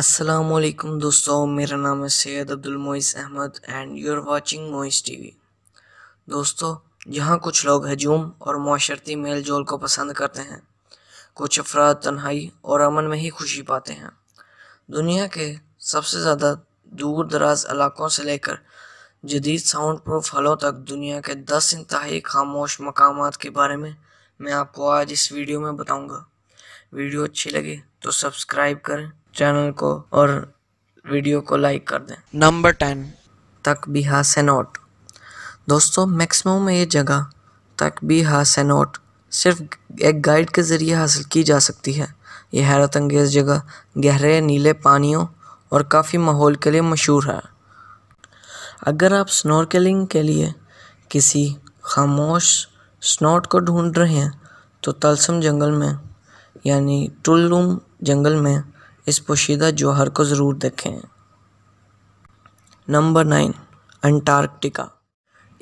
असलकम दोस्तों मेरा नाम है Syed Abdul Moiz Ahmed and you are watching Moiz TV दोस्तों यहाँ कुछ लोग हजूम और माशरती मेल जोल को पसंद करते हैं कुछ अफराद तन्हाई और अमन में ही खुशी पाते हैं दुनिया के सबसे ज़्यादा दूर दराज इलाकों से लेकर जदीद साउंड प्रूफ हलों तक दुनिया के दस इंतहाई खामोश मकाम के बारे में मैं आपको आज इस वीडियो में बताऊँगा वीडियो अच्छी लगे तो सब्सक्राइब करें चैनल को और वीडियो को लाइक कर दें नंबर टेन तक बिहा सेनोट दोस्तों मैक्सिमम ये जगह तक बिहा सेनोट सिर्फ एक गाइड के ज़रिए हासिल की जा सकती है यह हैरत अंगेज़ जगह गहरे नीले पानियों और काफ़ी माहौल के लिए मशहूर है अगर आप स्नोरकेलिंग के लिए किसी खामोश स्नोट को ढूंढ रहे हैं तो तलसम जंगल में यानी टुल्लुम जंगल में इस पोशीदा जौहर को ज़रूर देखें नंबर नाइन अंटार्कटिका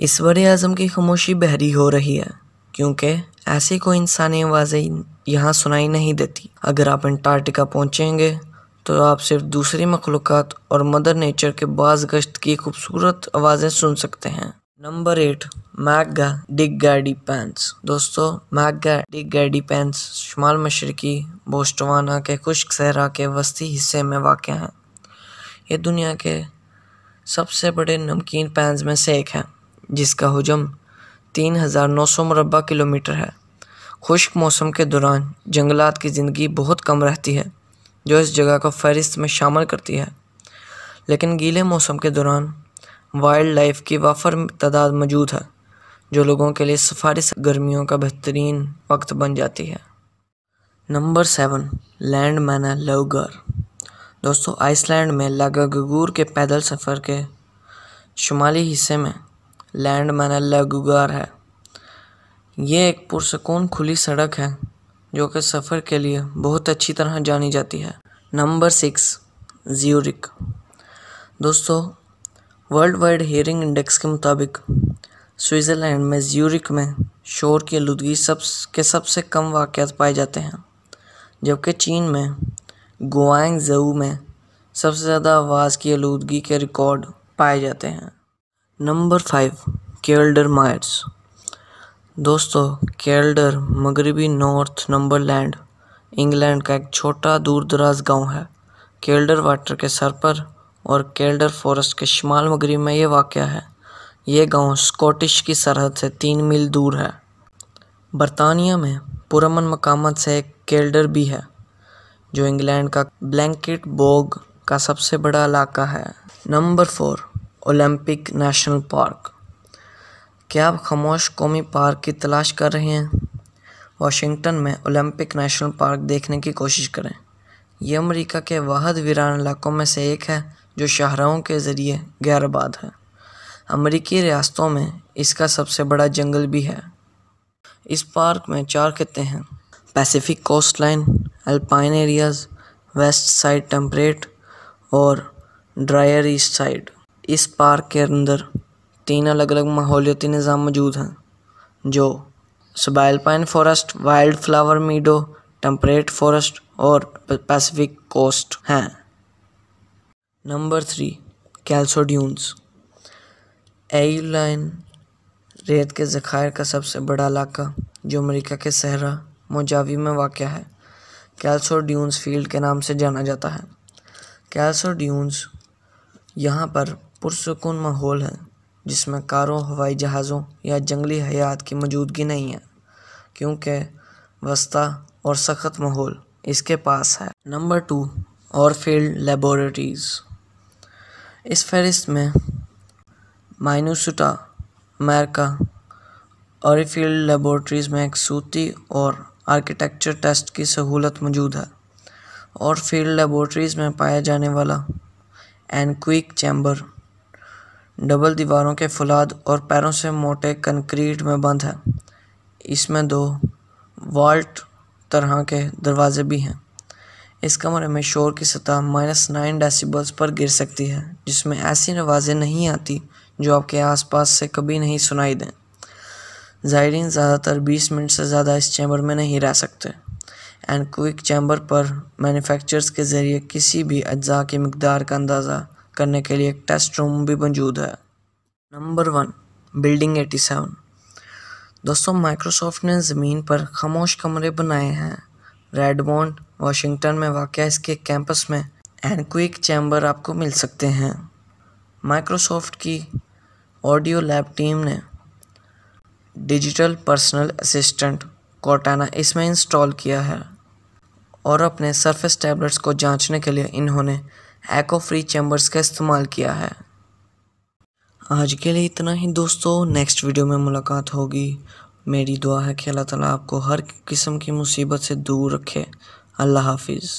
इसवर आज़म की खामोशी बहरी हो रही है क्योंकि ऐसी कोई इंसानी आवाज़ें यहाँ सुनाई नहीं देती अगर आप अंटार्कटिका पहुँचेंगे तो आप सिर्फ दूसरी मखलूक़ात और मदर नेचर के बाज गश्त की खूबसूरत आवाज़ें सुन सकते हैं नंबर एट मैगा डिग गाडी पैंस दोस्तों मैगा डिग गाडी पैंस शुमाल मशरकी बोस्टवाना के खुश्क सहरा के वस्ती हिस्से में वाक़ हैं ये दुनिया के सबसे बड़े नमकीन पैंस में से एक है जिसका हजम तीन हज़ार नौ सौ मरबा किलोमीटर है खुश्क मौसम के दौरान जंगलात की ज़िंदगी बहुत कम रहती है जो इस जगह को फहरिस्त में शामिल करती है लेकिन गीले मौसम के दौरान वाइल्ड लाइफ की वाफर तादाद मौजूद है जो लोगों के लिए सिफारिश गर्मियों का बेहतरीन वक्त बन जाती है नंबर सेवन लैंड मैना लवगर दोस्तों आइसलैंड में लागागूर के पैदल सफ़र के शुमाली हिस्से में लैंड मैना लगुगार है ये एक पुरसकून खुली सड़क है जो कि सफ़र के लिए बहुत अच्छी तरह जानी जाती है नंबर सिक्स ज्यूरिक दोस्तों वर्ल्ड वाइड हेयरिंग इंडेक्स के मुताबिक स्विट्ज़रलैंड में ज्यूरिक में शोर की आलूदगी सब के सबसे कम वाक़ पाए जाते हैं जबकि चीन में गुआंग जऊ में सबसे ज़्यादा आवाज़ की आलूदगी के रिकॉर्ड पाए जाते हैं नंबर फाइव केल्डर माइट्स दोस्तों केल्डर मगरबी नॉर्थ नंबरलैंड इंग्लैंड का एक छोटा दूर दराज गाँव है केल्डर वाटर के सर पर और केल्डर फॉरेस्ट के शुमाल मगरब में ये वाक़ है ये गांव स्कॉटिश की सरहद से तीन मील दूर है बरतानिया में पुरमन मकाम से एक केल्डर भी है जो इंग्लैंड का ब्लैंकेट बोग का सबसे बड़ा इलाका है number four Olympic national park क्या आप खामोश कौमी पार्क की तलाश कर रहे हैं वाशिंगटन में ओलंपिक नेशनल पार्क देखने की कोशिश करें यह अमेरिका के वाहद वीरान इलाकों में से एक है जो शाहराहों के ज़रिए गैर आबाद है अमरीकी रियासतों में इसका सबसे बड़ा जंगल भी है इस पार्क में चार खत्ते हैं Pacific coast line alpine areas west side temperate और ड्रायर ईस्ट साइड इस पार्क के अंदर तीन अलग अलग माहौलियाती निज़ाम मौजूद हैं जो subalpine forest wild flower meadow temperate forest और पैसिफिक कोस्ट हैं नंबर थ्री कैल्सोड्यून्स एलाइन रेत के ज़खायर का सबसे बड़ा इलाका जो अमेरिका के सहरा मोजावी में वाक़ है कैल्सो ड्यून्स फील्ड के नाम से जाना जाता है कैल्सो ड्यून्स यहाँ पर पुरसकून माहौल है जिसमें कारों हवाई जहाज़ों या जंगली हयात की मौजूदगी नहीं है क्योंकि वस्ता और सख्त माहौल इसके पास है number two Orfield laboratories इस फहरिस्त में माइनोसुटा अमेरिका फील्ड लेबोरेटरीज में एक सूती और आर्किटेक्चर टेस्ट की सहूलत मौजूद है और फील्ड लेबोरेटरीज में पाया जाने वाला एनक्विक चैम्बर डबल दीवारों के फुलाद और पैरों से मोटे कंक्रीट में बंद है इसमें दो वॉल्ट तरह के दरवाजे भी हैं इस कमरे मतलब में शोर की सतह माइनस नाइन डेसीबल्स पर गिर सकती है जिसमें ऐसी आवाज़ें नहीं आती जो आपके आसपास से कभी नहीं सुनाई दें ज़ायरीन ज़्यादातर 20 मिनट से ज़्यादा इस चैम्बर में नहीं रह सकते एंड क्विक चैम्बर पर मैन्युफैक्चरर्स के ज़रिए किसी भी अज्जा की मकदार का अंदाज़ा करने के लिए एक टेस्ट रूम भी मौजूद है नंबर वन बिल्डिंग सेवन दोस्तों माइक्रोसॉफ्ट ने ज़मीन पर खामोश कमरे बनाए हैं रेडमोंड वाशिंगटन में वाक़ इसके कैंपस में एनक्विक चैम्बर आपको मिल सकते हैं माइक्रोसॉफ्ट की ऑडियो लैब टीम ने डिजिटल पर्सनल असिस्टेंट कोटाना इसमें इंस्टॉल किया है और अपने सरफेस टैबलेट्स को जांचने के लिए इन्होंने एको फ्री चैम्बर्स का इस्तेमाल किया है आज के लिए इतना ही दोस्तों नेक्स्ट वीडियो में मुलाकात होगी मेरी दुआ है कि अल्लाह ताला आपको हर किस्म की मुसीबत से दूर रखे अल्लाह हाफिज़